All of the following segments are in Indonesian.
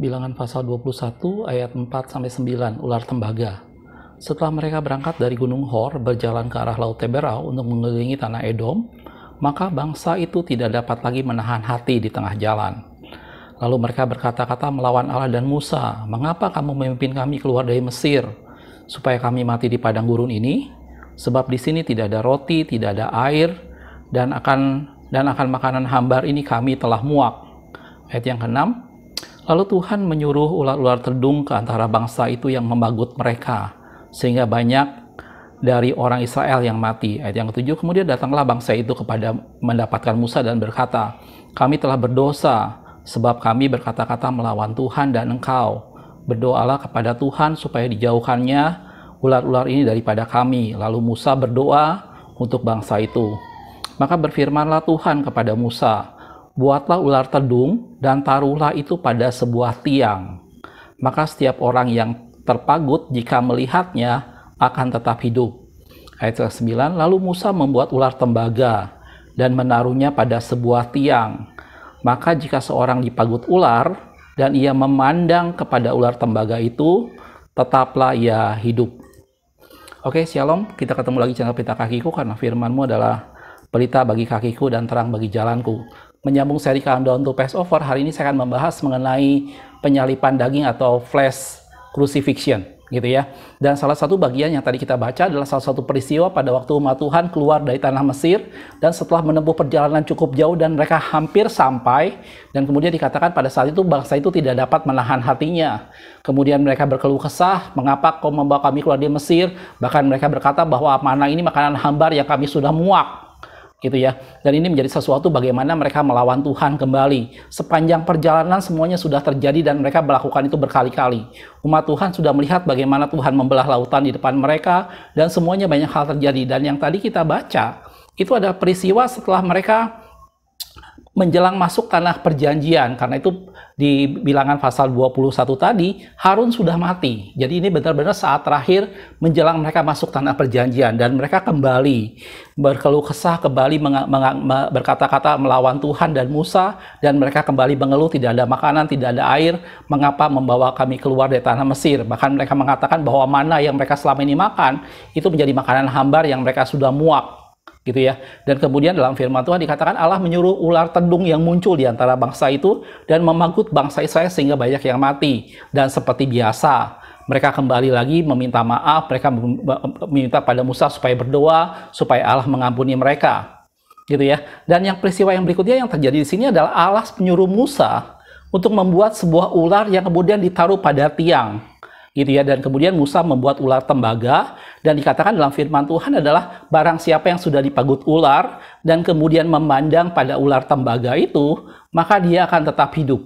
bilangan pasal 21 ayat 4 sampai 9 ular tembaga. Setelah mereka berangkat dari Gunung Hor berjalan ke arah Laut Teberau untuk mengelilingi tanah Edom, maka bangsa itu tidak dapat lagi menahan hati di tengah jalan. Lalu mereka berkata-kata melawan Allah dan Musa, "Mengapa kamu memimpin kami keluar dari Mesir supaya kami mati di padang gurun ini? Sebab di sini tidak ada roti, tidak ada air, dan akan dan akan makanan hambar ini kami telah muak." Ayat yang keenam, Lalu Tuhan menyuruh ular-ular terdung ke antara bangsa itu yang membagut mereka, sehingga banyak dari orang Israel yang mati. Ayat yang ketujuh, kemudian datanglah bangsa itu kepada mendapatkan Musa dan berkata, Kami telah berdosa, sebab kami berkata-kata melawan Tuhan dan engkau. Berdoalah kepada Tuhan supaya dijauhkannya ular-ular ini daripada kami. Lalu Musa berdoa untuk bangsa itu. Maka berfirmanlah Tuhan kepada Musa, Buatlah ular tedung dan taruhlah itu pada sebuah tiang. Maka setiap orang yang terpagut jika melihatnya akan tetap hidup. Ayat 9, lalu Musa membuat ular tembaga dan menaruhnya pada sebuah tiang. Maka jika seorang dipagut ular dan ia memandang kepada ular tembaga itu, tetaplah ia hidup. Oke, shalom. Kita ketemu lagi channel Pita Kakiku karena firmanmu adalah pelita bagi kakiku dan terang bagi jalanku menyambung seri countdown to Passover, hari ini saya akan membahas mengenai penyalipan daging atau flash crucifixion gitu ya. Dan salah satu bagian yang tadi kita baca adalah salah satu peristiwa pada waktu umat Tuhan keluar dari tanah Mesir dan setelah menempuh perjalanan cukup jauh dan mereka hampir sampai dan kemudian dikatakan pada saat itu bangsa itu tidak dapat menahan hatinya. Kemudian mereka berkeluh kesah, mengapa kau membawa kami keluar dari Mesir? Bahkan mereka berkata bahwa mana ini makanan hambar yang kami sudah muak gitu ya. Dan ini menjadi sesuatu bagaimana mereka melawan Tuhan kembali. Sepanjang perjalanan semuanya sudah terjadi dan mereka melakukan itu berkali-kali. Umat Tuhan sudah melihat bagaimana Tuhan membelah lautan di depan mereka dan semuanya banyak hal terjadi. Dan yang tadi kita baca itu ada peristiwa setelah mereka menjelang masuk tanah perjanjian karena itu di bilangan pasal 21 tadi Harun sudah mati. Jadi ini benar-benar saat terakhir menjelang mereka masuk tanah perjanjian dan mereka kembali berkeluh kesah kembali berkata-kata melawan Tuhan dan Musa dan mereka kembali mengeluh tidak ada makanan, tidak ada air, mengapa membawa kami keluar dari tanah Mesir? Bahkan mereka mengatakan bahwa mana yang mereka selama ini makan itu menjadi makanan hambar yang mereka sudah muak gitu ya. Dan kemudian dalam firman Tuhan dikatakan Allah menyuruh ular tedung yang muncul di antara bangsa itu dan memangkut bangsa Israel sehingga banyak yang mati. Dan seperti biasa, mereka kembali lagi meminta maaf, mereka meminta pada Musa supaya berdoa, supaya Allah mengampuni mereka. Gitu ya. Dan yang peristiwa yang berikutnya yang terjadi di sini adalah Allah menyuruh Musa untuk membuat sebuah ular yang kemudian ditaruh pada tiang gitu ya. Dan kemudian Musa membuat ular tembaga dan dikatakan dalam firman Tuhan adalah barang siapa yang sudah dipagut ular dan kemudian memandang pada ular tembaga itu, maka dia akan tetap hidup.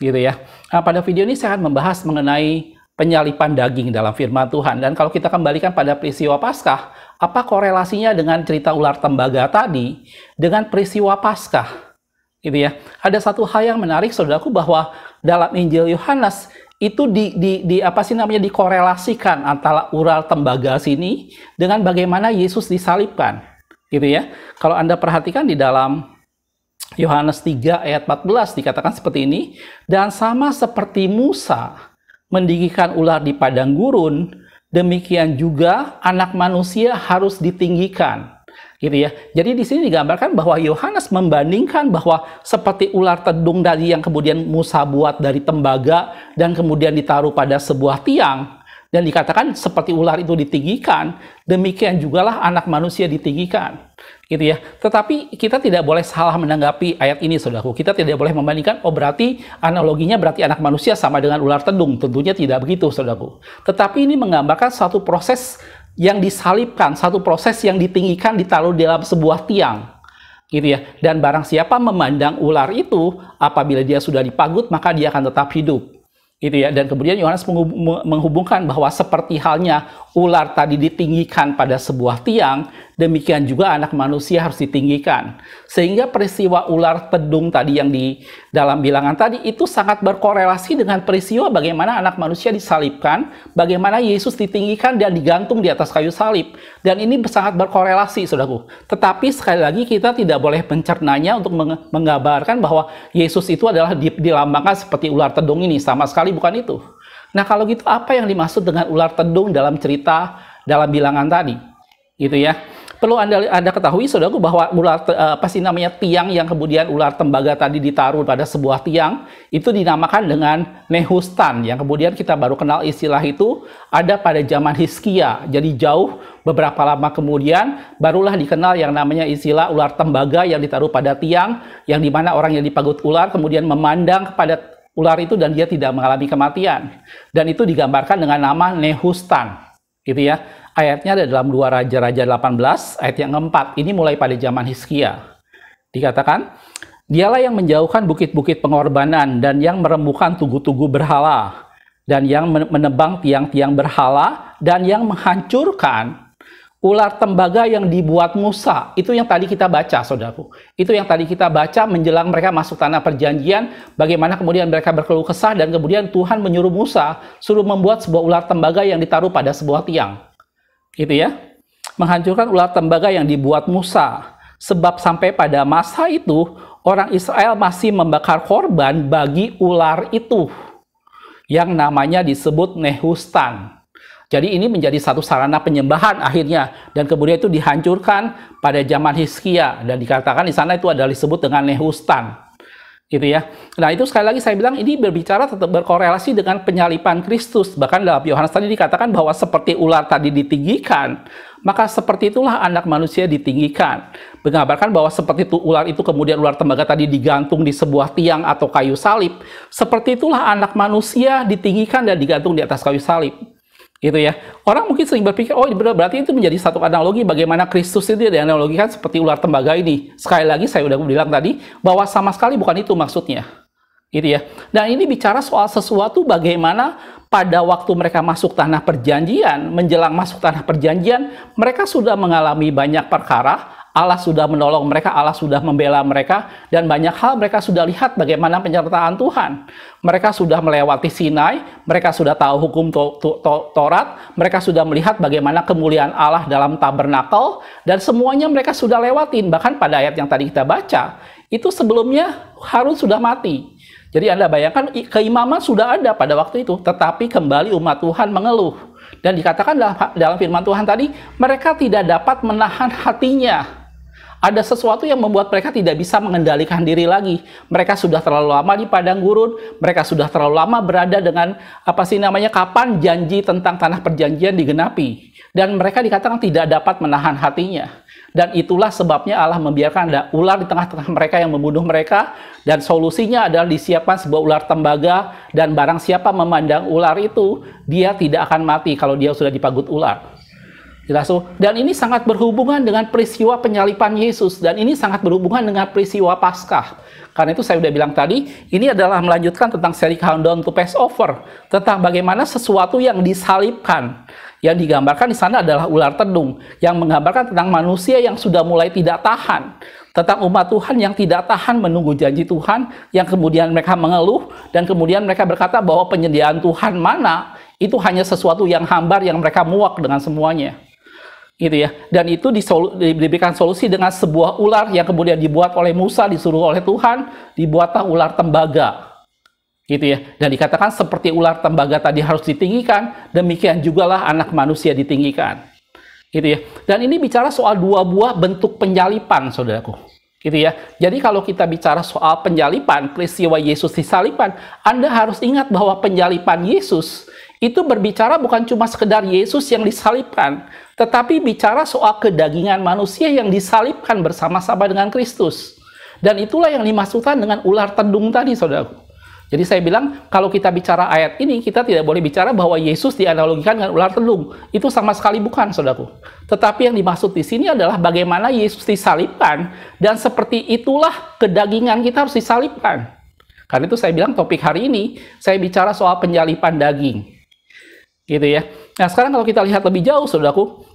Gitu ya. Nah, pada video ini saya akan membahas mengenai penyalipan daging dalam firman Tuhan. Dan kalau kita kembalikan pada peristiwa Paskah, apa korelasinya dengan cerita ular tembaga tadi dengan peristiwa Paskah? Gitu ya. Ada satu hal yang menarik Saudaraku bahwa dalam Injil Yohanes itu di, di, di apa sih namanya dikorelasikan antara ural tembaga sini dengan bagaimana Yesus disalibkan gitu ya kalau anda perhatikan di dalam Yohanes 3 ayat 14 dikatakan seperti ini dan sama seperti Musa mendigikan ular di padang gurun demikian juga anak manusia harus ditinggikan gitu ya. Jadi di sini digambarkan bahwa Yohanes membandingkan bahwa seperti ular tedung dari yang kemudian Musa buat dari tembaga dan kemudian ditaruh pada sebuah tiang dan dikatakan seperti ular itu ditinggikan, demikian jugalah anak manusia ditinggikan. Gitu ya. Tetapi kita tidak boleh salah menanggapi ayat ini Saudaraku. Kita tidak boleh membandingkan oh berarti analoginya berarti anak manusia sama dengan ular tedung. Tentunya tidak begitu Saudaraku. Tetapi ini menggambarkan satu proses yang disalibkan, satu proses yang ditinggikan ditaruh dalam sebuah tiang. Gitu ya. Dan barang siapa memandang ular itu, apabila dia sudah dipagut, maka dia akan tetap hidup. Itu ya dan kemudian Yohanes menghubungkan bahwa seperti halnya ular tadi ditinggikan pada sebuah tiang demikian juga anak manusia harus ditinggikan sehingga peristiwa ular tedung tadi yang di dalam bilangan tadi itu sangat berkorelasi dengan peristiwa bagaimana anak manusia disalibkan bagaimana Yesus ditinggikan dan digantung di atas kayu salib dan ini sangat berkorelasi Saudaraku tetapi sekali lagi kita tidak boleh mencernanya untuk menggambarkan bahwa Yesus itu adalah dilambangkan seperti ular tedung ini sama sekali bukan itu. Nah, kalau gitu apa yang dimaksud dengan ular tedung dalam cerita dalam bilangan tadi? Gitu ya. Perlu Anda Anda ketahui Saudaraku bahwa ular eh, apa sih namanya tiang yang kemudian ular tembaga tadi ditaruh pada sebuah tiang itu dinamakan dengan nehustan yang kemudian kita baru kenal istilah itu ada pada zaman Hiskia. Jadi jauh beberapa lama kemudian barulah dikenal yang namanya istilah ular tembaga yang ditaruh pada tiang yang dimana orang yang dipagut ular kemudian memandang kepada ular itu dan dia tidak mengalami kematian. Dan itu digambarkan dengan nama Nehustan. Gitu ya. Ayatnya ada dalam dua Raja-Raja 18, ayat yang keempat. Ini mulai pada zaman Hiskia Dikatakan, dialah yang menjauhkan bukit-bukit pengorbanan dan yang merembukan tugu-tugu berhala dan yang menebang tiang-tiang berhala dan yang menghancurkan ular tembaga yang dibuat Musa. Itu yang tadi kita baca, saudaraku. Itu yang tadi kita baca menjelang mereka masuk tanah perjanjian, bagaimana kemudian mereka berkeluh kesah dan kemudian Tuhan menyuruh Musa suruh membuat sebuah ular tembaga yang ditaruh pada sebuah tiang. Gitu ya. Menghancurkan ular tembaga yang dibuat Musa. Sebab sampai pada masa itu, orang Israel masih membakar korban bagi ular itu. Yang namanya disebut Nehustan. Jadi ini menjadi satu sarana penyembahan akhirnya dan kemudian itu dihancurkan pada zaman Hiskia dan dikatakan di sana itu adalah disebut dengan Nehustan. Gitu ya. Nah, itu sekali lagi saya bilang ini berbicara tetap berkorelasi dengan penyalipan Kristus. Bahkan dalam Yohanes tadi dikatakan bahwa seperti ular tadi ditinggikan, maka seperti itulah anak manusia ditinggikan. Mengabarkan bahwa seperti itu ular itu kemudian ular tembaga tadi digantung di sebuah tiang atau kayu salib, seperti itulah anak manusia ditinggikan dan digantung di atas kayu salib gitu ya. Orang mungkin sering berpikir, oh berarti itu menjadi satu analogi bagaimana Kristus itu dianalogikan seperti ular tembaga ini. Sekali lagi saya sudah bilang tadi bahwa sama sekali bukan itu maksudnya. Gitu ya. Dan ini bicara soal sesuatu bagaimana pada waktu mereka masuk tanah perjanjian, menjelang masuk tanah perjanjian, mereka sudah mengalami banyak perkara Allah sudah menolong mereka, Allah sudah membela mereka, dan banyak hal mereka sudah lihat bagaimana penyertaan Tuhan. Mereka sudah melewati Sinai, mereka sudah tahu hukum Taurat, mereka sudah melihat bagaimana kemuliaan Allah dalam tabernakel, dan semuanya mereka sudah lewatin. Bahkan pada ayat yang tadi kita baca, itu sebelumnya Harun sudah mati. Jadi Anda bayangkan keimaman sudah ada pada waktu itu, tetapi kembali umat Tuhan mengeluh. Dan dikatakan dalam firman Tuhan tadi, mereka tidak dapat menahan hatinya ada sesuatu yang membuat mereka tidak bisa mengendalikan diri lagi. Mereka sudah terlalu lama di padang gurun, mereka sudah terlalu lama berada dengan apa sih namanya kapan janji tentang tanah perjanjian digenapi dan mereka dikatakan tidak dapat menahan hatinya. Dan itulah sebabnya Allah membiarkan ada ular di tengah-tengah mereka yang membunuh mereka dan solusinya adalah disiapkan sebuah ular tembaga dan barang siapa memandang ular itu dia tidak akan mati kalau dia sudah dipagut ular. Rasul. Oh. Dan ini sangat berhubungan dengan peristiwa penyalipan Yesus. Dan ini sangat berhubungan dengan peristiwa Paskah. Karena itu saya sudah bilang tadi, ini adalah melanjutkan tentang seri countdown to Passover. Tentang bagaimana sesuatu yang disalibkan. Yang digambarkan di sana adalah ular tedung. Yang menggambarkan tentang manusia yang sudah mulai tidak tahan. Tentang umat Tuhan yang tidak tahan menunggu janji Tuhan. Yang kemudian mereka mengeluh. Dan kemudian mereka berkata bahwa penyediaan Tuhan mana itu hanya sesuatu yang hambar yang mereka muak dengan semuanya gitu ya. Dan itu disolu, diberikan solusi dengan sebuah ular yang kemudian dibuat oleh Musa disuruh oleh Tuhan, dibuatlah ular tembaga. Gitu ya. Dan dikatakan seperti ular tembaga tadi harus ditinggikan, demikian jugalah anak manusia ditinggikan. Gitu ya. Dan ini bicara soal dua buah bentuk penyalipan, Saudaraku. Gitu ya. Jadi kalau kita bicara soal penjalipan, peristiwa Yesus disalipan, Anda harus ingat bahwa penjalipan Yesus itu berbicara bukan cuma sekedar Yesus yang disalibkan, tetapi bicara soal kedagingan manusia yang disalibkan bersama-sama dengan Kristus. Dan itulah yang dimaksudkan dengan ular tendung tadi, saudaraku. Jadi saya bilang, kalau kita bicara ayat ini, kita tidak boleh bicara bahwa Yesus dianalogikan dengan ular tendung. Itu sama sekali bukan, saudaraku. Tetapi yang dimaksud di sini adalah bagaimana Yesus disalibkan, dan seperti itulah kedagingan kita harus disalibkan. Karena itu saya bilang topik hari ini, saya bicara soal penyalipan daging. Gitu ya. Nah, sekarang kalau kita lihat lebih jauh, saudaraku,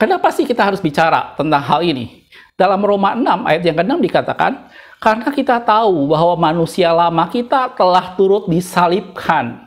kenapa sih kita harus bicara tentang hal ini? Dalam Roma 6 ayat yang ke-6 dikatakan, karena kita tahu bahwa manusia lama kita telah turut disalibkan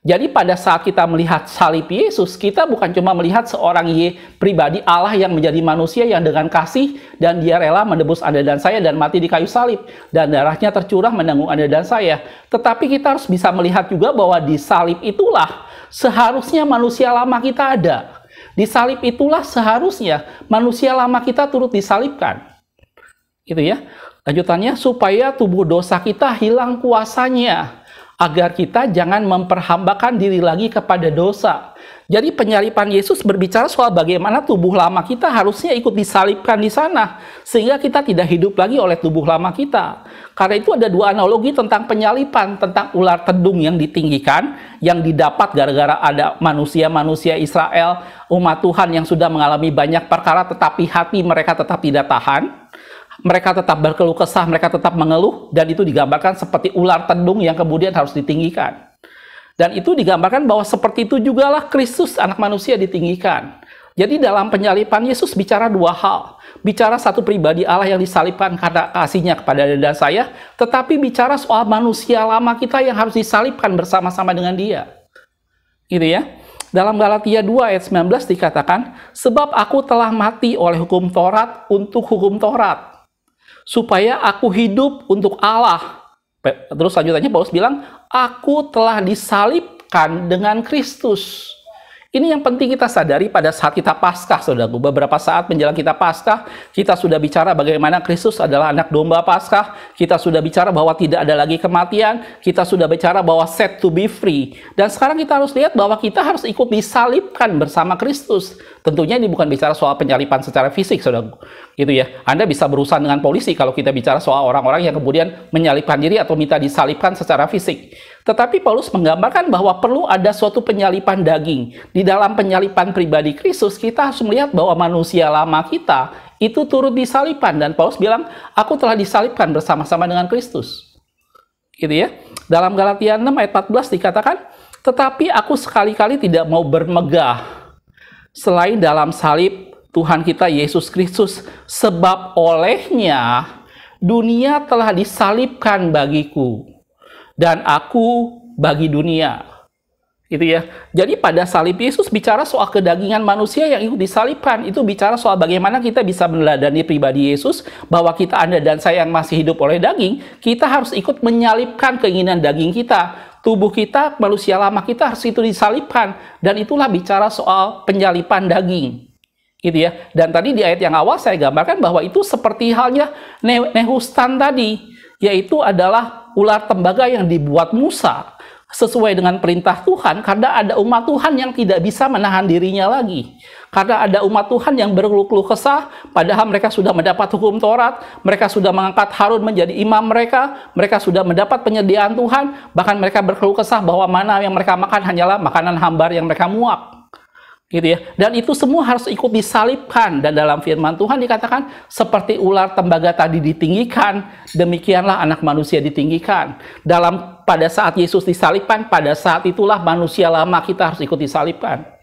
jadi pada saat kita melihat salib Yesus, kita bukan cuma melihat seorang Ye, pribadi Allah yang menjadi manusia yang dengan kasih dan dia rela menebus Anda dan saya dan mati di kayu salib dan darahnya tercurah menanggung Anda dan saya. Tetapi kita harus bisa melihat juga bahwa di salib itulah seharusnya manusia lama kita ada. Di salib itulah seharusnya manusia lama kita turut disalibkan. Gitu ya. Lanjutannya supaya tubuh dosa kita hilang kuasanya agar kita jangan memperhambakan diri lagi kepada dosa. Jadi penyalipan Yesus berbicara soal bagaimana tubuh lama kita harusnya ikut disalibkan di sana sehingga kita tidak hidup lagi oleh tubuh lama kita. Karena itu ada dua analogi tentang penyalipan, tentang ular tedung yang ditinggikan yang didapat gara-gara ada manusia-manusia Israel, umat Tuhan yang sudah mengalami banyak perkara tetapi hati mereka tetap tidak tahan mereka tetap berkeluh kesah, mereka tetap mengeluh, dan itu digambarkan seperti ular tendung yang kemudian harus ditinggikan. Dan itu digambarkan bahwa seperti itu jugalah Kristus anak manusia ditinggikan. Jadi dalam penyalipan Yesus bicara dua hal. Bicara satu pribadi Allah yang disalipkan karena kasihnya kepada dan saya, tetapi bicara soal manusia lama kita yang harus disalipkan bersama-sama dengan dia. Gitu ya. Dalam Galatia 2 ayat 19 dikatakan, Sebab aku telah mati oleh hukum Taurat untuk hukum Taurat supaya aku hidup untuk Allah. Terus lanjutannya Paulus bilang, aku telah disalibkan dengan Kristus. Ini yang penting kita sadari pada saat kita Paskah, saudaraku. Beberapa saat menjelang kita Paskah, kita sudah bicara bagaimana Kristus adalah anak domba Paskah. Kita sudah bicara bahwa tidak ada lagi kematian. Kita sudah bicara bahwa set to be free. Dan sekarang kita harus lihat bahwa kita harus ikut disalibkan bersama Kristus. Tentunya ini bukan bicara soal penyalipan secara fisik, saudaraku. Gitu ya. Anda bisa berurusan dengan polisi kalau kita bicara soal orang-orang yang kemudian menyalipkan diri atau minta disalipkan secara fisik. Tetapi Paulus menggambarkan bahwa perlu ada suatu penyalipan daging. Di dalam penyalipan pribadi Kristus, kita harus melihat bahwa manusia lama kita itu turut disalipan Dan Paulus bilang, aku telah disalipkan bersama-sama dengan Kristus. Gitu ya. Dalam Galatia 6 ayat 14 dikatakan, tetapi aku sekali-kali tidak mau bermegah selain dalam salib Tuhan kita Yesus Kristus, sebab olehnya dunia telah disalibkan bagiku dan aku bagi dunia. Gitu ya. Jadi pada salib Yesus bicara soal kedagingan manusia yang ikut disalibkan. Itu bicara soal bagaimana kita bisa meneladani pribadi Yesus bahwa kita Anda dan saya yang masih hidup oleh daging, kita harus ikut menyalipkan keinginan daging kita. Tubuh kita, manusia lama kita harus itu disalibkan dan itulah bicara soal penyalipan daging. Gitu ya. Dan tadi di ayat yang awal saya gambarkan bahwa itu seperti halnya Nehustan tadi, yaitu adalah ular tembaga yang dibuat Musa sesuai dengan perintah Tuhan karena ada umat Tuhan yang tidak bisa menahan dirinya lagi. Karena ada umat Tuhan yang berkeluh kesah padahal mereka sudah mendapat hukum Taurat, mereka sudah mengangkat Harun menjadi imam mereka, mereka sudah mendapat penyediaan Tuhan, bahkan mereka berkeluh kesah bahwa mana yang mereka makan hanyalah makanan hambar yang mereka muak gitu ya. Dan itu semua harus ikut disalibkan dan dalam firman Tuhan dikatakan seperti ular tembaga tadi ditinggikan, demikianlah anak manusia ditinggikan. Dalam pada saat Yesus disalibkan, pada saat itulah manusia lama kita harus ikut disalibkan.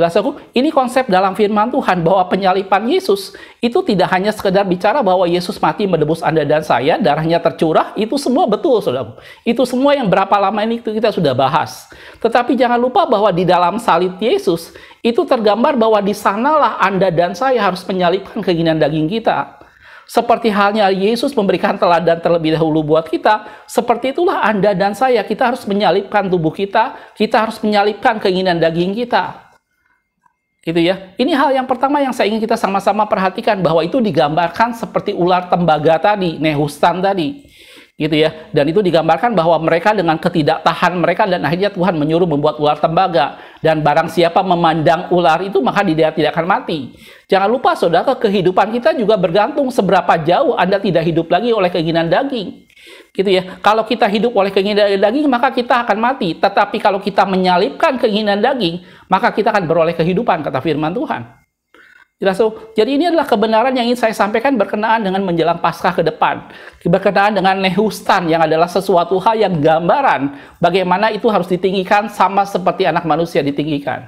Jelas aku, ini konsep dalam firman Tuhan bahwa penyalipan Yesus itu tidak hanya sekedar bicara bahwa Yesus mati menebus Anda dan saya, darahnya tercurah, itu semua betul, saudaraku. Itu semua yang berapa lama ini kita sudah bahas. Tetapi jangan lupa bahwa di dalam salib Yesus, itu tergambar bahwa di sanalah Anda dan saya harus menyalipkan keinginan daging kita. Seperti halnya Yesus memberikan teladan terlebih dahulu buat kita, seperti itulah Anda dan saya, kita harus menyalipkan tubuh kita, kita harus menyalipkan keinginan daging kita gitu ya. Ini hal yang pertama yang saya ingin kita sama-sama perhatikan bahwa itu digambarkan seperti ular tembaga tadi, nehustan tadi. Gitu ya. Dan itu digambarkan bahwa mereka dengan ketidaktahan mereka dan akhirnya Tuhan menyuruh membuat ular tembaga dan barang siapa memandang ular itu maka dia tidak akan mati. Jangan lupa Saudara kehidupan kita juga bergantung seberapa jauh Anda tidak hidup lagi oleh keinginan daging gitu ya. Kalau kita hidup oleh keinginan daging, maka kita akan mati. Tetapi kalau kita menyalipkan keinginan daging, maka kita akan beroleh kehidupan, kata firman Tuhan. Jelas so, Jadi ini adalah kebenaran yang ingin saya sampaikan berkenaan dengan menjelang Paskah ke depan, berkenaan dengan nehustan yang adalah sesuatu hal yang gambaran bagaimana itu harus ditinggikan sama seperti anak manusia ditinggikan.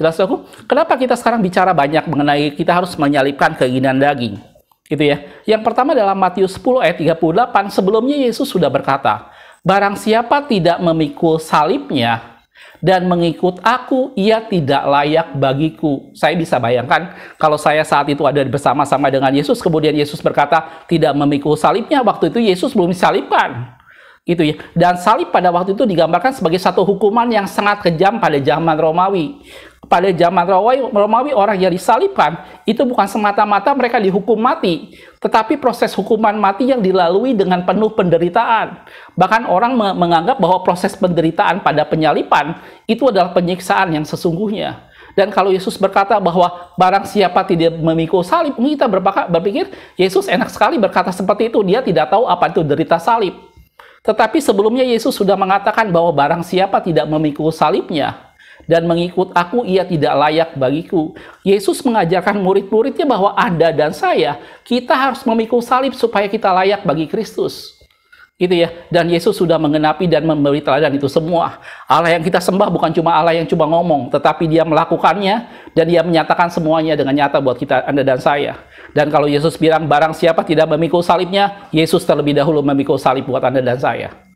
Jelas aku? Kenapa kita sekarang bicara banyak mengenai kita harus menyalipkan keinginan daging? Gitu ya. Yang pertama dalam Matius 10 ayat 38, sebelumnya Yesus sudah berkata, Barang siapa tidak memikul salibnya dan mengikut aku, ia tidak layak bagiku. Saya bisa bayangkan kalau saya saat itu ada bersama-sama dengan Yesus, kemudian Yesus berkata, tidak memikul salibnya, waktu itu Yesus belum disalibkan gitu ya. Dan salib pada waktu itu digambarkan sebagai satu hukuman yang sangat kejam pada zaman Romawi pada zaman Romawi orang yang disalibkan itu bukan semata-mata mereka dihukum mati, tetapi proses hukuman mati yang dilalui dengan penuh penderitaan. Bahkan orang menganggap bahwa proses penderitaan pada penyalipan itu adalah penyiksaan yang sesungguhnya. Dan kalau Yesus berkata bahwa barang siapa tidak memikul salib, kita berpikir Yesus enak sekali berkata seperti itu, dia tidak tahu apa itu derita salib. Tetapi sebelumnya Yesus sudah mengatakan bahwa barang siapa tidak memikul salibnya, dan mengikut aku ia tidak layak bagiku. Yesus mengajarkan murid-muridnya bahwa Anda dan saya, kita harus memikul salib supaya kita layak bagi Kristus. Gitu ya. Dan Yesus sudah mengenapi dan memberi teladan itu semua. Allah yang kita sembah bukan cuma Allah yang cuma ngomong, tetapi dia melakukannya dan dia menyatakan semuanya dengan nyata buat kita, Anda dan saya. Dan kalau Yesus bilang barang siapa tidak memikul salibnya, Yesus terlebih dahulu memikul salib buat Anda dan saya.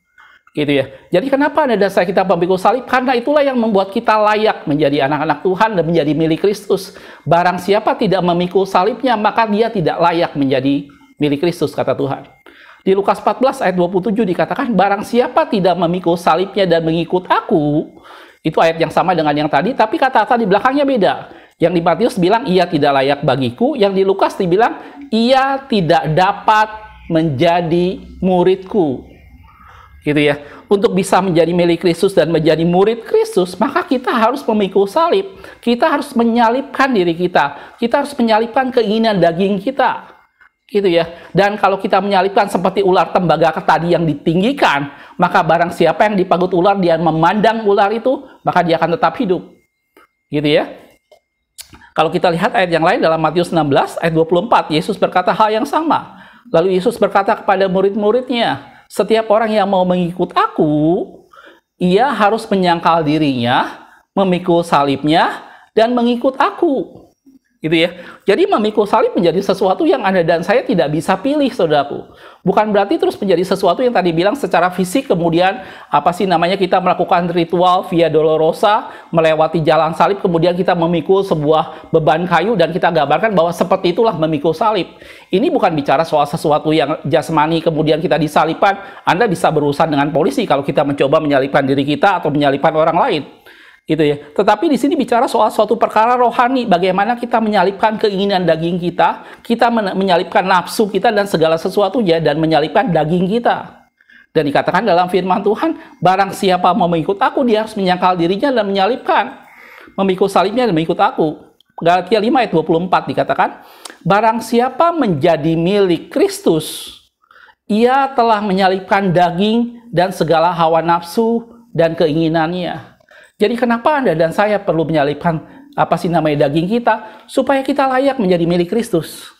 Gitu ya. Jadi kenapa ada dasar kita pemikul salib? Karena itulah yang membuat kita layak menjadi anak-anak Tuhan dan menjadi milik Kristus. Barang siapa tidak memikul salibnya, maka dia tidak layak menjadi milik Kristus, kata Tuhan. Di Lukas 14 ayat 27 dikatakan, Barang siapa tidak memikul salibnya dan mengikut aku, itu ayat yang sama dengan yang tadi, tapi kata-kata di belakangnya beda. Yang di Matius bilang, ia tidak layak bagiku. Yang di Lukas dibilang, ia tidak dapat menjadi muridku gitu ya. Untuk bisa menjadi milik Kristus dan menjadi murid Kristus, maka kita harus memikul salib. Kita harus menyalipkan diri kita. Kita harus menyalipkan keinginan daging kita. Gitu ya. Dan kalau kita menyalipkan seperti ular tembaga tadi yang ditinggikan, maka barang siapa yang dipagut ular dia memandang ular itu, maka dia akan tetap hidup. Gitu ya. Kalau kita lihat ayat yang lain dalam Matius 16 ayat 24, Yesus berkata hal yang sama. Lalu Yesus berkata kepada murid-muridnya, setiap orang yang mau mengikut aku, ia harus menyangkal dirinya, memikul salibnya, dan mengikut aku gitu ya. Jadi memikul salib menjadi sesuatu yang Anda dan saya tidak bisa pilih, saudaraku. Bukan berarti terus menjadi sesuatu yang tadi bilang secara fisik kemudian apa sih namanya kita melakukan ritual via dolorosa, melewati jalan salib, kemudian kita memikul sebuah beban kayu dan kita gambarkan bahwa seperti itulah memikul salib. Ini bukan bicara soal sesuatu yang jasmani kemudian kita disalipan. Anda bisa berurusan dengan polisi kalau kita mencoba menyalipkan diri kita atau menyalipan orang lain gitu ya. Tetapi di sini bicara soal suatu perkara rohani, bagaimana kita menyalipkan keinginan daging kita, kita menyalipkan nafsu kita dan segala sesuatunya dan menyalipkan daging kita. Dan dikatakan dalam firman Tuhan, barang siapa mau mengikut aku, dia harus menyangkal dirinya dan menyalipkan. Memikul salibnya dan mengikut aku. Galatia 5 ayat 24 dikatakan, barang siapa menjadi milik Kristus, ia telah menyalipkan daging dan segala hawa nafsu dan keinginannya jadi kenapa Anda dan saya perlu menyalipkan apa sih namanya daging kita supaya kita layak menjadi milik Kristus.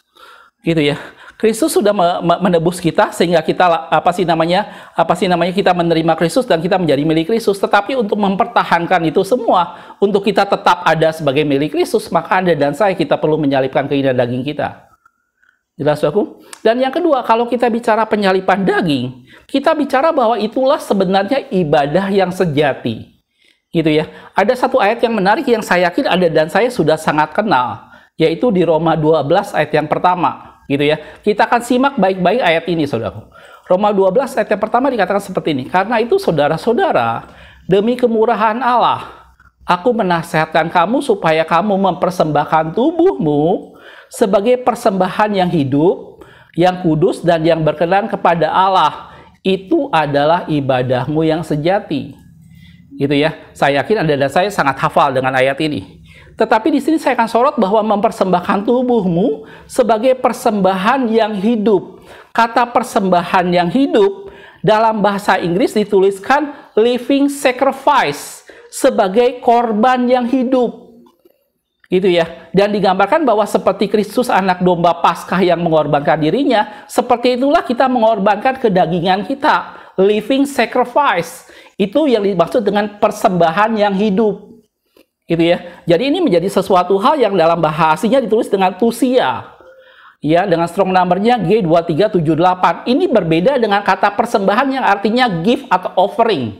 Gitu ya. Kristus sudah menebus kita sehingga kita apa sih namanya apa sih namanya kita menerima Kristus dan kita menjadi milik Kristus. Tetapi untuk mempertahankan itu semua, untuk kita tetap ada sebagai milik Kristus, maka anda dan saya kita perlu menyalipkan keinginan daging kita. Jelas aku. Dan yang kedua, kalau kita bicara penyalipan daging, kita bicara bahwa itulah sebenarnya ibadah yang sejati gitu ya. Ada satu ayat yang menarik yang saya yakin ada dan saya sudah sangat kenal, yaitu di Roma 12 ayat yang pertama, gitu ya. Kita akan simak baik-baik ayat ini, Saudara. Roma 12 ayat yang pertama dikatakan seperti ini, karena itu saudara-saudara, demi kemurahan Allah, aku menasehatkan kamu supaya kamu mempersembahkan tubuhmu sebagai persembahan yang hidup, yang kudus dan yang berkenan kepada Allah. Itu adalah ibadahmu yang sejati. Gitu ya. Saya yakin ada saya sangat hafal dengan ayat ini. Tetapi di sini saya akan sorot bahwa mempersembahkan tubuhmu sebagai persembahan yang hidup. Kata persembahan yang hidup dalam bahasa Inggris dituliskan living sacrifice sebagai korban yang hidup. Gitu ya. Dan digambarkan bahwa seperti Kristus anak domba Paskah yang mengorbankan dirinya, seperti itulah kita mengorbankan kedagingan kita, living sacrifice itu yang dimaksud dengan persembahan yang hidup. Gitu ya. Jadi ini menjadi sesuatu hal yang dalam bahasanya ditulis dengan tusia. Ya, dengan strong numbernya G2378. Ini berbeda dengan kata persembahan yang artinya gift atau offering.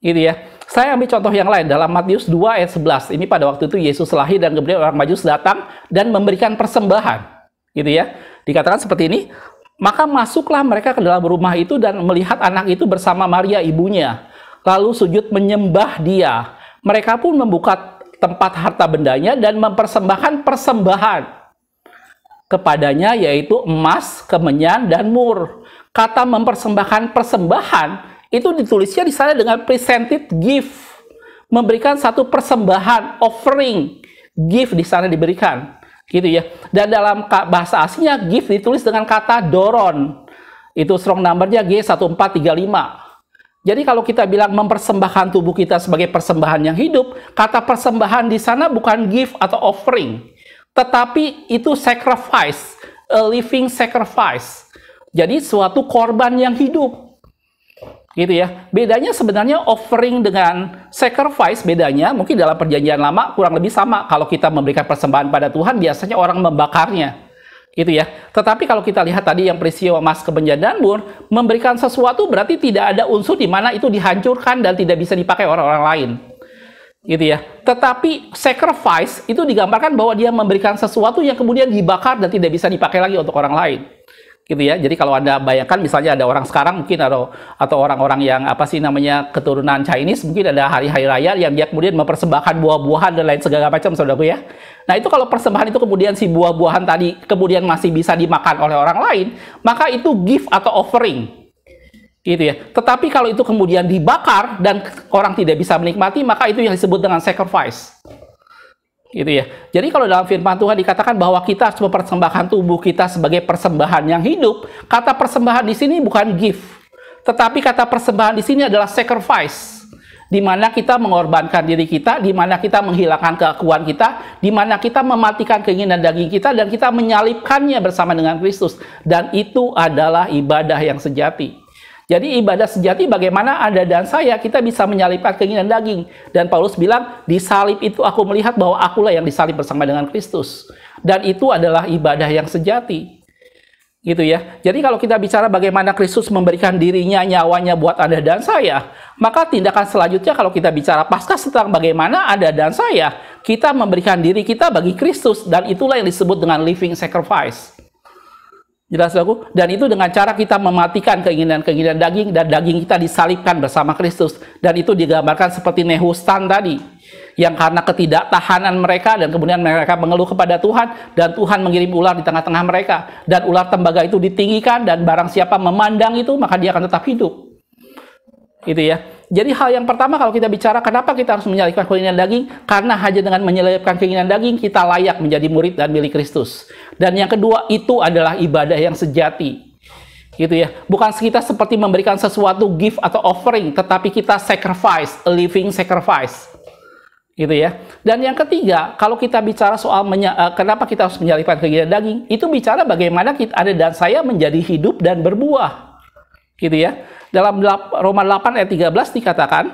Gitu ya. Saya ambil contoh yang lain dalam Matius 2 ayat 11. Ini pada waktu itu Yesus lahir dan kemudian orang Majus datang dan memberikan persembahan. Gitu ya. Dikatakan seperti ini, maka masuklah mereka ke dalam rumah itu dan melihat anak itu bersama Maria ibunya. Lalu sujud menyembah dia. Mereka pun membuka tempat harta bendanya dan mempersembahkan persembahan kepadanya yaitu emas, kemenyan, dan mur. Kata mempersembahkan persembahan itu ditulisnya di sana dengan presented gift. Memberikan satu persembahan, offering, gift di sana diberikan gitu ya. Dan dalam bahasa aslinya gift ditulis dengan kata doron. Itu strong numbernya G1435. Jadi kalau kita bilang mempersembahkan tubuh kita sebagai persembahan yang hidup, kata persembahan di sana bukan gift atau offering, tetapi itu sacrifice, a living sacrifice. Jadi suatu korban yang hidup gitu ya. Bedanya sebenarnya offering dengan sacrifice bedanya mungkin dalam perjanjian lama kurang lebih sama kalau kita memberikan persembahan pada Tuhan biasanya orang membakarnya. Gitu ya. Tetapi kalau kita lihat tadi yang peristiwa Mas kebenjadaan Bur memberikan sesuatu berarti tidak ada unsur di mana itu dihancurkan dan tidak bisa dipakai orang-orang lain. Gitu ya. Tetapi sacrifice itu digambarkan bahwa dia memberikan sesuatu yang kemudian dibakar dan tidak bisa dipakai lagi untuk orang lain gitu ya. Jadi kalau Anda bayangkan misalnya ada orang sekarang mungkin atau atau orang-orang yang apa sih namanya keturunan Chinese mungkin ada hari-hari raya yang dia kemudian mempersembahkan buah-buahan dan lain segala macam Saudaraku ya. Nah, itu kalau persembahan itu kemudian si buah-buahan tadi kemudian masih bisa dimakan oleh orang lain, maka itu gift atau offering. Gitu ya. Tetapi kalau itu kemudian dibakar dan orang tidak bisa menikmati, maka itu yang disebut dengan sacrifice gitu ya. Jadi kalau dalam firman Tuhan dikatakan bahwa kita harus mempersembahkan tubuh kita sebagai persembahan yang hidup, kata persembahan di sini bukan gift, tetapi kata persembahan di sini adalah sacrifice. Di mana kita mengorbankan diri kita, di mana kita menghilangkan keakuan kita, di mana kita mematikan keinginan daging kita dan kita menyalipkannya bersama dengan Kristus dan itu adalah ibadah yang sejati. Jadi ibadah sejati bagaimana Anda dan saya kita bisa menyalipkan keinginan daging. Dan Paulus bilang, di salib itu aku melihat bahwa akulah yang disalib bersama dengan Kristus. Dan itu adalah ibadah yang sejati. Gitu ya. Jadi kalau kita bicara bagaimana Kristus memberikan dirinya, nyawanya buat Anda dan saya, maka tindakan selanjutnya kalau kita bicara pasca setelah bagaimana Anda dan saya, kita memberikan diri kita bagi Kristus dan itulah yang disebut dengan living sacrifice. Jelas aku? Dan itu dengan cara kita mematikan keinginan-keinginan daging dan daging kita disalibkan bersama Kristus. Dan itu digambarkan seperti Nehustan tadi. Yang karena ketidaktahanan mereka dan kemudian mereka mengeluh kepada Tuhan dan Tuhan mengirim ular di tengah-tengah mereka. Dan ular tembaga itu ditinggikan dan barang siapa memandang itu maka dia akan tetap hidup gitu ya. Jadi hal yang pertama kalau kita bicara kenapa kita harus menyalipkan keinginan daging? Karena hanya dengan menyalipkan keinginan daging kita layak menjadi murid dan milik Kristus. Dan yang kedua itu adalah ibadah yang sejati. Gitu ya. Bukan kita seperti memberikan sesuatu gift atau offering, tetapi kita sacrifice, a living sacrifice. Gitu ya. Dan yang ketiga, kalau kita bicara soal menya, eh, kenapa kita harus menyalipkan keinginan daging, itu bicara bagaimana kita ada dan saya menjadi hidup dan berbuah. Gitu ya. Dalam Roma 8 ayat 13 dikatakan,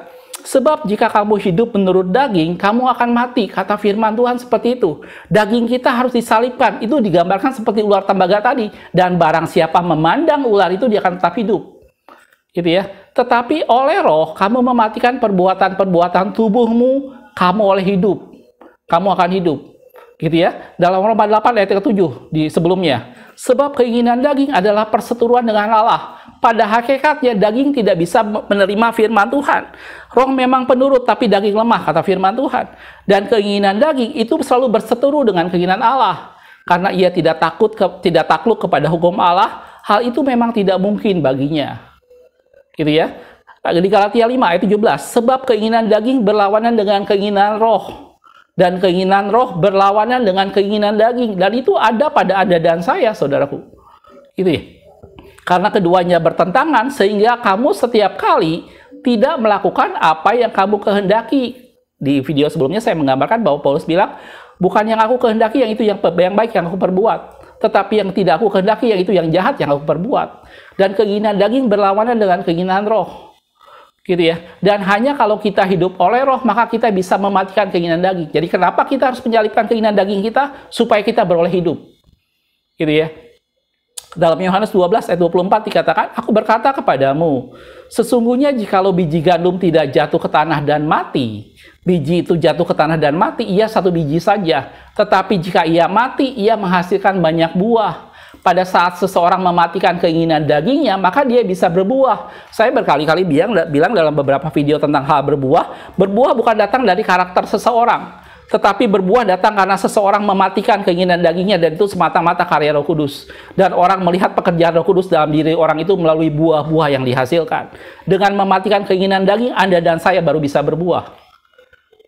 Sebab jika kamu hidup menurut daging, kamu akan mati. Kata firman Tuhan seperti itu. Daging kita harus disalibkan. Itu digambarkan seperti ular tembaga tadi. Dan barang siapa memandang ular itu, dia akan tetap hidup gitu ya. Tetapi oleh roh kamu mematikan perbuatan-perbuatan tubuhmu, kamu oleh hidup. Kamu akan hidup. Gitu ya. Dalam Roma 8 ayat 7 di sebelumnya. Sebab keinginan daging adalah perseteruan dengan Allah, pada hakikatnya daging tidak bisa menerima firman Tuhan. Roh memang penurut tapi daging lemah kata firman Tuhan. Dan keinginan daging itu selalu berseteru dengan keinginan Allah karena ia tidak takut ke, tidak takluk kepada hukum Allah. Hal itu memang tidak mungkin baginya. Gitu ya. Di Galatia 5 ayat 17, sebab keinginan daging berlawanan dengan keinginan roh dan keinginan roh berlawanan dengan keinginan daging dan itu ada pada Anda dan saya, saudaraku. Gitu ya. Karena keduanya bertentangan sehingga kamu setiap kali tidak melakukan apa yang kamu kehendaki. Di video sebelumnya saya menggambarkan bahwa Paulus bilang, bukan yang aku kehendaki yang itu yang, baik yang aku perbuat. Tetapi yang tidak aku kehendaki yang itu yang jahat yang aku perbuat. Dan keinginan daging berlawanan dengan keinginan roh gitu ya. Dan hanya kalau kita hidup oleh roh, maka kita bisa mematikan keinginan daging. Jadi kenapa kita harus menyalipkan keinginan daging kita supaya kita beroleh hidup? Gitu ya dalam Yohanes 12 ayat 24 dikatakan, Aku berkata kepadamu, sesungguhnya jikalau biji gandum tidak jatuh ke tanah dan mati, biji itu jatuh ke tanah dan mati, ia satu biji saja. Tetapi jika ia mati, ia menghasilkan banyak buah. Pada saat seseorang mematikan keinginan dagingnya, maka dia bisa berbuah. Saya berkali-kali bilang dalam beberapa video tentang hal berbuah, berbuah bukan datang dari karakter seseorang, tetapi berbuah datang karena seseorang mematikan keinginan dagingnya dan itu semata-mata karya Roh Kudus. Dan orang melihat pekerjaan Roh Kudus dalam diri orang itu melalui buah-buah yang dihasilkan. Dengan mematikan keinginan daging, Anda dan saya baru bisa berbuah.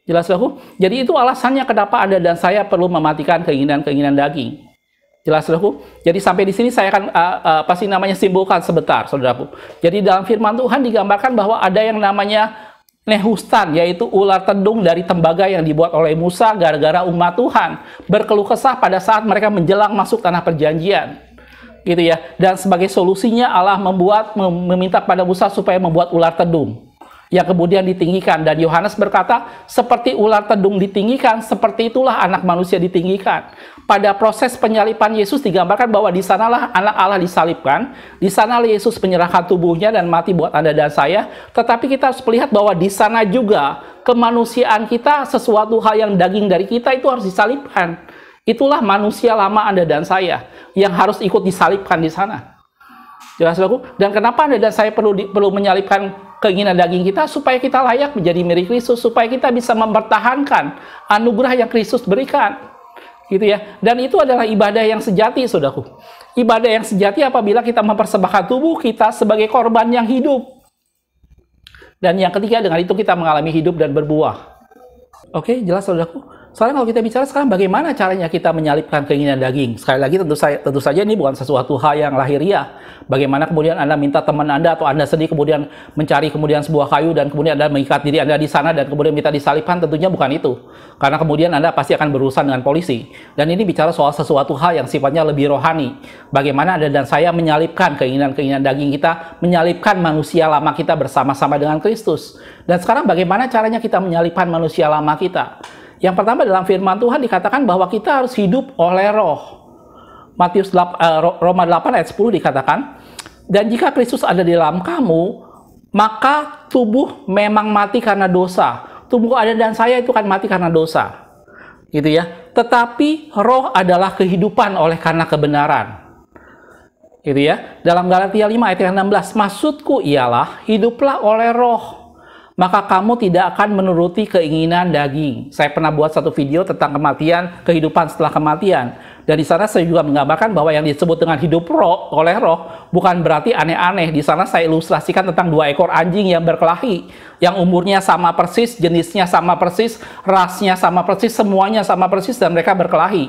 Jelas Saudaraku? Jadi itu alasannya kenapa Anda dan saya perlu mematikan keinginan-keinginan daging. Jelas Saudaraku? Jadi sampai di sini saya akan uh, eh, uh, eh, pasti namanya simbolkan sebentar Saudaraku. Jadi dalam firman Tuhan digambarkan bahwa ada yang namanya Nehustan, yaitu ular tendung dari tembaga yang dibuat oleh Musa gara-gara umat Tuhan, berkeluh kesah pada saat mereka menjelang masuk tanah perjanjian. Gitu ya. Dan sebagai solusinya Allah membuat meminta pada Musa supaya membuat ular tendung yang kemudian ditinggikan. Dan Yohanes berkata, seperti ular tedung ditinggikan, seperti itulah anak manusia ditinggikan. Pada proses penyalipan Yesus digambarkan bahwa di sanalah anak Allah disalibkan, di sanalah Yesus menyerahkan tubuhnya dan mati buat Anda dan saya. Tetapi kita harus melihat bahwa di sana juga kemanusiaan kita, sesuatu hal yang daging dari kita itu harus disalibkan. Itulah manusia lama Anda dan saya yang harus ikut disalibkan di sana. Jelas Dan kenapa Anda dan saya perlu di, perlu menyalipkan keinginan daging kita supaya kita layak menjadi milik Kristus, supaya kita bisa mempertahankan anugerah yang Kristus berikan. Gitu ya. Dan itu adalah ibadah yang sejati, Saudaraku. Ibadah yang sejati apabila kita mempersembahkan tubuh kita sebagai korban yang hidup. Dan yang ketiga dengan itu kita mengalami hidup dan berbuah. Oke, jelas Saudaraku? Sekarang kalau kita bicara sekarang bagaimana caranya kita menyalipkan keinginan daging. Sekali lagi tentu, saya, tentu saja ini bukan sesuatu hal yang lahiriah. Bagaimana kemudian Anda minta teman Anda atau Anda sendiri kemudian mencari kemudian sebuah kayu dan kemudian Anda mengikat diri Anda di sana dan kemudian minta disalipkan tentunya bukan itu. Karena kemudian Anda pasti akan berurusan dengan polisi. Dan ini bicara soal sesuatu hal yang sifatnya lebih rohani. Bagaimana Anda dan saya menyalipkan keinginan-keinginan daging kita, menyalipkan manusia lama kita bersama-sama dengan Kristus. Dan sekarang bagaimana caranya kita menyalipkan manusia lama kita? Yang pertama dalam firman Tuhan dikatakan bahwa kita harus hidup oleh roh. Matius 8, eh, Roma 8 ayat 10 dikatakan, dan jika Kristus ada di dalam kamu, maka tubuh memang mati karena dosa. Tubuh ada dan saya itu kan mati karena dosa. Gitu ya. Tetapi roh adalah kehidupan oleh karena kebenaran. Gitu ya. Dalam Galatia 5 ayat 16, maksudku ialah hiduplah oleh roh maka kamu tidak akan menuruti keinginan daging. Saya pernah buat satu video tentang kematian, kehidupan setelah kematian. Dan di sana saya juga menggambarkan bahwa yang disebut dengan hidup roh oleh roh bukan berarti aneh-aneh. Di sana saya ilustrasikan tentang dua ekor anjing yang berkelahi, yang umurnya sama persis, jenisnya sama persis, rasnya sama persis, semuanya sama persis dan mereka berkelahi.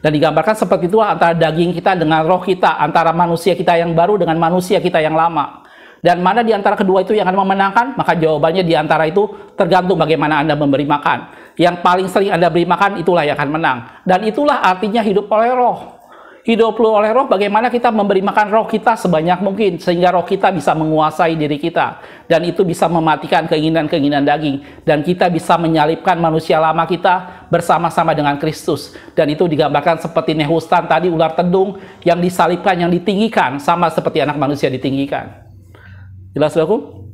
Dan digambarkan seperti itu antara daging kita dengan roh kita, antara manusia kita yang baru dengan manusia kita yang lama. Dan mana di antara kedua itu yang akan memenangkan? Maka jawabannya di antara itu tergantung bagaimana Anda memberi makan. Yang paling sering Anda beri makan itulah yang akan menang. Dan itulah artinya hidup oleh roh. Hidup oleh roh bagaimana kita memberi makan roh kita sebanyak mungkin sehingga roh kita bisa menguasai diri kita dan itu bisa mematikan keinginan-keinginan daging dan kita bisa menyalipkan manusia lama kita bersama-sama dengan Kristus dan itu digambarkan seperti Nehustan tadi ular tedung yang disalibkan yang ditinggikan sama seperti anak manusia ditinggikan. Jelas aku?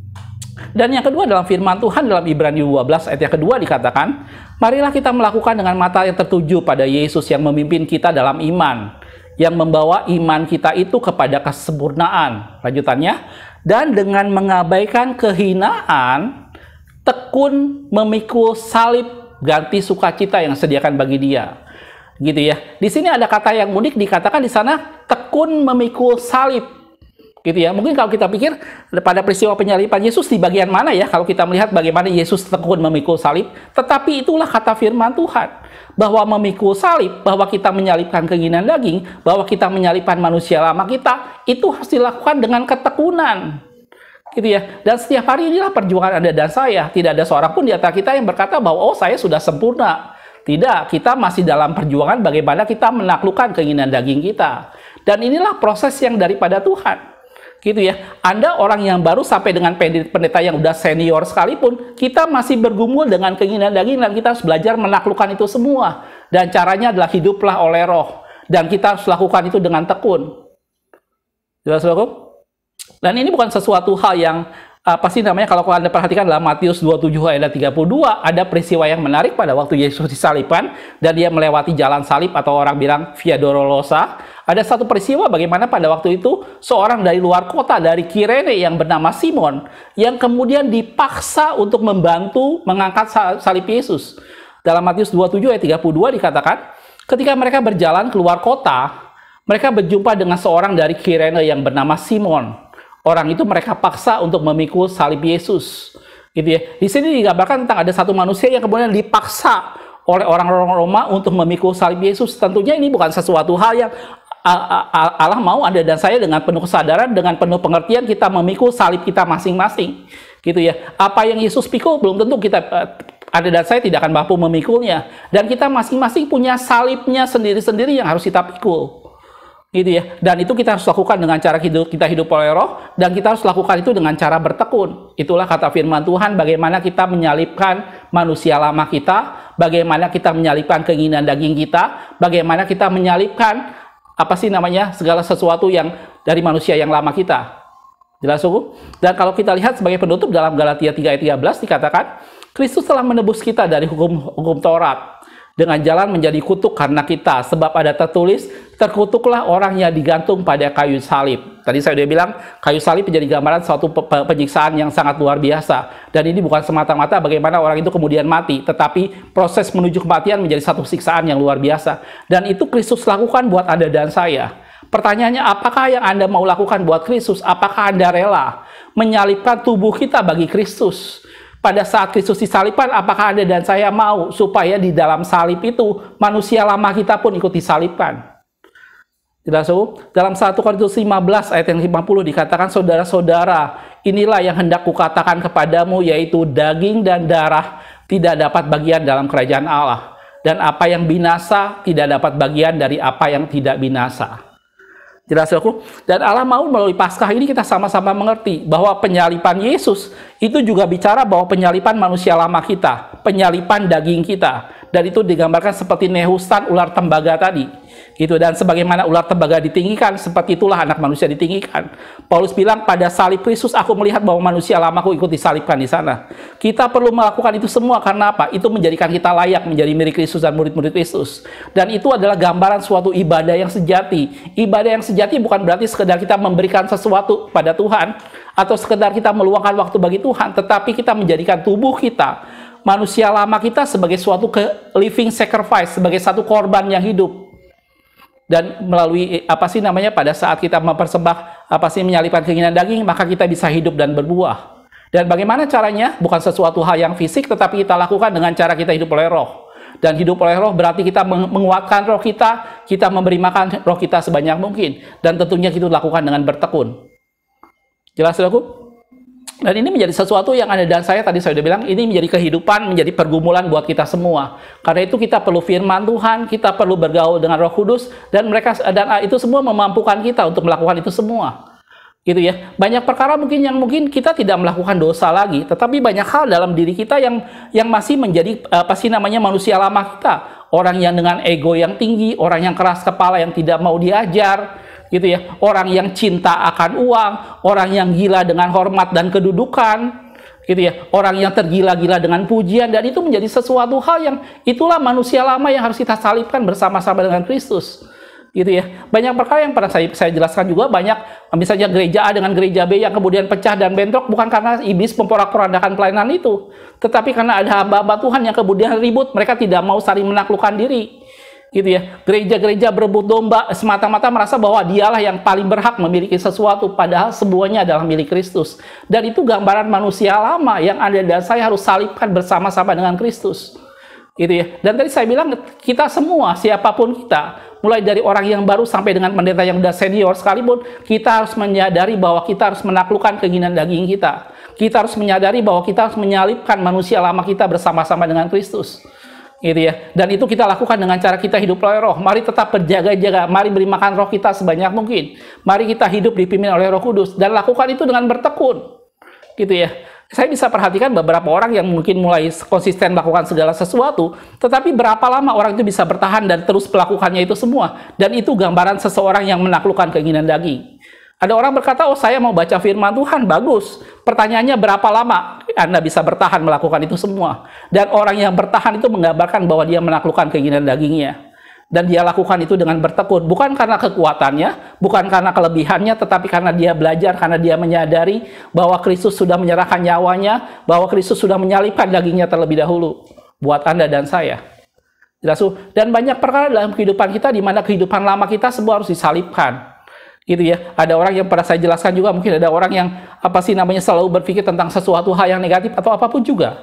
Dan yang kedua dalam firman Tuhan dalam Ibrani 12 ayat yang kedua dikatakan, marilah kita melakukan dengan mata yang tertuju pada Yesus yang memimpin kita dalam iman, yang membawa iman kita itu kepada kesempurnaan. Lanjutannya, dan dengan mengabaikan kehinaan, tekun memikul salib ganti sukacita yang sediakan bagi dia. Gitu ya. Di sini ada kata yang unik dikatakan di sana tekun memikul salib gitu ya. Mungkin kalau kita pikir pada peristiwa penyalipan Yesus di bagian mana ya kalau kita melihat bagaimana Yesus tekun memikul salib, tetapi itulah kata firman Tuhan bahwa memikul salib, bahwa kita menyalipkan keinginan daging, bahwa kita menyalipkan manusia lama kita, itu harus dilakukan dengan ketekunan. Gitu ya. Dan setiap hari inilah perjuangan Anda dan saya. Tidak ada seorang pun di antara kita yang berkata bahwa oh saya sudah sempurna. Tidak, kita masih dalam perjuangan bagaimana kita menaklukkan keinginan daging kita. Dan inilah proses yang daripada Tuhan gitu ya. Anda orang yang baru sampai dengan pendeta yang udah senior sekalipun, kita masih bergumul dengan keinginan daging dan kita harus belajar menaklukkan itu semua. Dan caranya adalah hiduplah oleh roh. Dan kita harus lakukan itu dengan tekun. Jelas, Bapak? Dan ini bukan sesuatu hal yang Eh, apa sih namanya kalau Anda perhatikan dalam Matius 27 ayat 32 ada peristiwa yang menarik pada waktu Yesus disalibkan dan dia melewati jalan salib atau orang bilang Via Dolorosa. Ada satu peristiwa bagaimana pada waktu itu seorang dari luar kota dari Kirene yang bernama Simon yang kemudian dipaksa untuk membantu mengangkat salib Yesus. Dalam Matius 27 ayat 32 dikatakan, ketika mereka berjalan keluar kota, mereka berjumpa dengan seorang dari Kirene yang bernama Simon orang itu mereka paksa untuk memikul salib Yesus. Gitu ya. Di sini digambarkan tentang ada satu manusia yang kemudian dipaksa oleh orang-orang Roma untuk memikul salib Yesus. Tentunya ini bukan sesuatu hal yang Allah mau Anda dan saya dengan penuh kesadaran, dengan penuh pengertian kita memikul salib kita masing-masing. Gitu ya. Apa yang Yesus pikul belum tentu kita eh, anda dan saya tidak akan mampu memikulnya dan kita masing-masing punya salibnya sendiri-sendiri yang harus kita pikul gitu ya. Dan itu kita harus lakukan dengan cara hidup, kita hidup oleh roh, dan kita harus lakukan itu dengan cara bertekun. Itulah kata firman Tuhan, bagaimana kita menyalipkan manusia lama kita, bagaimana kita menyalipkan keinginan daging kita, bagaimana kita menyalipkan apa sih namanya segala sesuatu yang dari manusia yang lama kita. Jelas suku? Dan kalau kita lihat sebagai penutup dalam Galatia 3 ayat 13 dikatakan, Kristus telah menebus kita dari hukum hukum Taurat dengan jalan menjadi kutuk karena kita, sebab ada tertulis, terkutuklah orang yang digantung pada kayu salib. Tadi saya sudah bilang, kayu salib menjadi gambaran suatu penyiksaan yang sangat luar biasa. Dan ini bukan semata-mata bagaimana orang itu kemudian mati, tetapi proses menuju kematian menjadi satu siksaan yang luar biasa. Dan itu Kristus lakukan buat Anda dan saya. Pertanyaannya, apakah yang Anda mau lakukan buat Kristus? Apakah Anda rela menyalipkan tubuh kita bagi Kristus? Pada saat Kristus disalibkan, apakah Anda dan saya mau supaya di dalam salib itu manusia lama kita pun ikut disalibkan? Tidak so, dalam 1 Korintus 15 ayat yang 50 dikatakan saudara-saudara, inilah yang hendak kukatakan kepadamu yaitu daging dan darah tidak dapat bagian dalam kerajaan Allah dan apa yang binasa tidak dapat bagian dari apa yang tidak binasa. Jelas aku. Dan Allah mau melalui Paskah ini kita sama-sama mengerti bahwa penyalipan Yesus itu juga bicara bahwa penyalipan manusia lama kita, penyalipan daging kita. Dan itu digambarkan seperti nehusan ular tembaga tadi. Itu dan sebagaimana ular tembaga ditinggikan, seperti itulah anak manusia ditinggikan. Paulus bilang pada salib Kristus aku melihat bahwa manusia lama aku ikut disalibkan di sana. Kita perlu melakukan itu semua karena apa? Itu menjadikan kita layak menjadi milik Kristus dan murid-murid Kristus. Dan itu adalah gambaran suatu ibadah yang sejati. Ibadah yang sejati bukan berarti sekedar kita memberikan sesuatu pada Tuhan atau sekedar kita meluangkan waktu bagi Tuhan, tetapi kita menjadikan tubuh kita manusia lama kita sebagai suatu ke living sacrifice, sebagai satu korban yang hidup dan melalui eh, apa sih namanya pada saat kita mempersembah apa sih menyalipkan keinginan daging maka kita bisa hidup dan berbuah dan bagaimana caranya bukan sesuatu hal yang fisik tetapi kita lakukan dengan cara kita hidup oleh roh dan hidup oleh roh berarti kita menguatkan roh kita kita memberi makan roh kita sebanyak mungkin dan tentunya kita lakukan dengan bertekun jelas aku dan ini menjadi sesuatu yang ada dan saya tadi saya sudah bilang, ini menjadi kehidupan, menjadi pergumulan buat kita semua. Karena itu kita perlu firman Tuhan, kita perlu bergaul dengan Roh Kudus dan mereka dan ah, itu semua memampukan kita untuk melakukan itu semua. Gitu ya. Banyak perkara mungkin yang mungkin kita tidak melakukan dosa lagi, tetapi banyak hal dalam diri kita yang yang masih menjadi ah, apa sih namanya manusia lama kita. Orang yang dengan ego yang tinggi, orang yang keras kepala yang tidak mau diajar, gitu ya. Orang yang cinta akan uang, orang yang gila dengan hormat dan kedudukan, gitu ya. Orang yang tergila-gila dengan pujian dan itu menjadi sesuatu hal yang itulah manusia lama yang harus kita salibkan bersama-sama dengan Kristus. Gitu ya. Banyak perkara yang pernah saya, saya jelaskan juga banyak misalnya gereja A dengan gereja B yang kemudian pecah dan bentrok bukan karena iblis memporak-porandakan pelayanan itu, tetapi karena ada hamba-hamba Tuhan yang kemudian ribut, mereka tidak mau saling menaklukkan diri gitu ya. Gereja-gereja berebut domba semata-mata merasa bahwa dialah yang paling berhak memiliki sesuatu padahal semuanya adalah milik Kristus. Dan itu gambaran manusia lama yang Anda dan saya harus salibkan bersama-sama dengan Kristus. Gitu ya. Dan tadi saya bilang kita semua siapapun kita, mulai dari orang yang baru sampai dengan pendeta yang sudah senior sekalipun, kita harus menyadari bahwa kita harus menaklukkan keinginan daging kita. Kita harus menyadari bahwa kita harus menyalipkan manusia lama kita bersama-sama dengan Kristus gitu ya. Dan itu kita lakukan dengan cara kita hidup oleh roh. Mari tetap berjaga-jaga, mari beri makan roh kita sebanyak mungkin. Mari kita hidup dipimpin oleh roh kudus. Dan lakukan itu dengan bertekun. Gitu ya. Saya bisa perhatikan beberapa orang yang mungkin mulai konsisten melakukan segala sesuatu, tetapi berapa lama orang itu bisa bertahan dan terus melakukannya itu semua. Dan itu gambaran seseorang yang menaklukkan keinginan daging. Ada orang berkata, oh saya mau baca firman Tuhan, bagus. Pertanyaannya berapa lama Anda bisa bertahan melakukan itu semua? Dan orang yang bertahan itu menggambarkan bahwa dia menaklukkan keinginan dagingnya. Dan dia lakukan itu dengan bertekun. Bukan karena kekuatannya, bukan karena kelebihannya, tetapi karena dia belajar, karena dia menyadari bahwa Kristus sudah menyerahkan nyawanya, bahwa Kristus sudah menyalipkan dagingnya terlebih dahulu. Buat Anda dan saya. Jelas, dan banyak perkara dalam kehidupan kita di mana kehidupan lama kita semua harus disalipkan gitu ya. Ada orang yang pada saya jelaskan juga mungkin ada orang yang apa sih namanya selalu berpikir tentang sesuatu hal yang negatif atau apapun juga.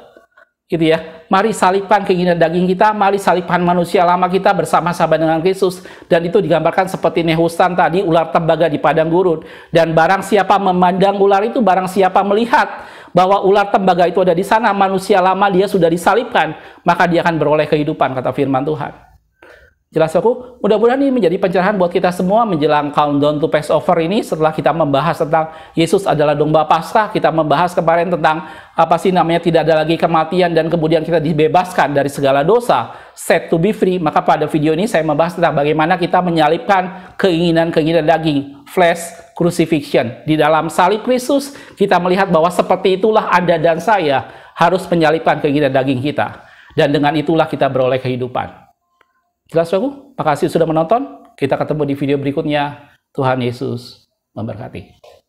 Gitu ya. Mari salipkan keinginan daging kita, mari salipkan manusia lama kita bersama-sama dengan Kristus dan itu digambarkan seperti Nehustan tadi ular tembaga di padang gurun dan barang siapa memandang ular itu barang siapa melihat bahwa ular tembaga itu ada di sana manusia lama dia sudah disalipkan maka dia akan beroleh kehidupan kata firman Tuhan. Jelas aku? Mudah-mudahan ini menjadi pencerahan buat kita semua menjelang countdown to Passover ini setelah kita membahas tentang Yesus adalah domba Paskah, kita membahas kemarin tentang apa sih namanya tidak ada lagi kematian dan kemudian kita dibebaskan dari segala dosa, set to be free. Maka pada video ini saya membahas tentang bagaimana kita menyalipkan keinginan-keinginan daging, flesh, crucifixion. Di dalam salib Kristus kita melihat bahwa seperti itulah Anda dan saya harus menyalipkan keinginan daging kita. Dan dengan itulah kita beroleh kehidupan. Jelas aku? Makasih sudah menonton. Kita ketemu di video berikutnya. Tuhan Yesus memberkati.